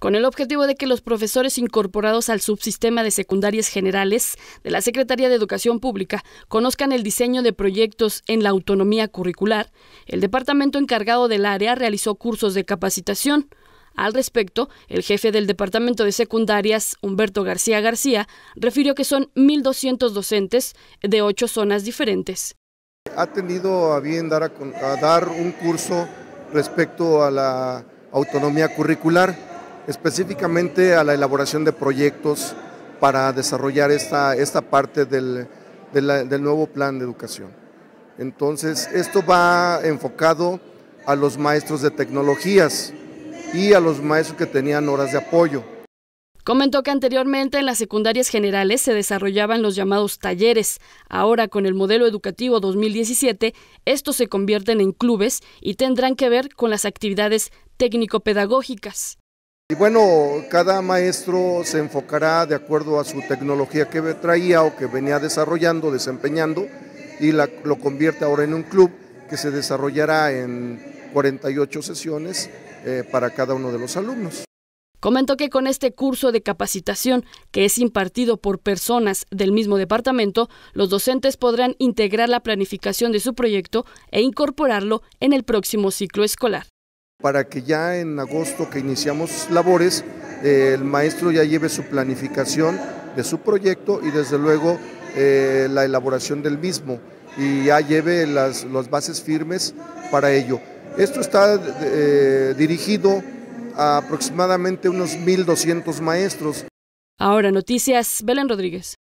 con el objetivo de que los profesores incorporados al subsistema de secundarias generales de la Secretaría de Educación Pública conozcan el diseño de proyectos en la autonomía curricular, el departamento encargado del área realizó cursos de capacitación. Al respecto, el jefe del Departamento de Secundarias, Humberto García García, refirió que son 1.200 docentes de ocho zonas diferentes. Ha tenido a bien dar, dar un curso respecto a la autonomía curricular específicamente a la elaboración de proyectos para desarrollar esta, parte del, del nuevo plan de educación. Entonces, esto va enfocado a los maestros de tecnologías y a los maestros que tenían horas de apoyo. Comentó que anteriormente en las secundarias generales se desarrollaban los llamados talleres. Ahora con el modelo educativo 2017, estos se convierten en clubes y tendrán que ver con las actividades técnico-pedagógicas. Y bueno, cada maestro se enfocará de acuerdo a su tecnología que traía o que venía desarrollando, desempeñando, y la, lo convierte ahora en un club que se desarrollará en 48 sesiones eh, para cada uno de los alumnos. Comentó que con este curso de capacitación, que es impartido por personas del mismo departamento, los docentes podrán integrar la planificación de su proyecto e incorporarlo en el próximo ciclo escolar para que ya en agosto que iniciamos labores, eh, el maestro ya lleve su planificación de su proyecto y desde luego eh, la elaboración del mismo y ya lleve las, bases firmes para ello. Esto está eh, dirigido a aproximadamente unos 1.200 maestros. Ahora, noticias, Belén Rodríguez.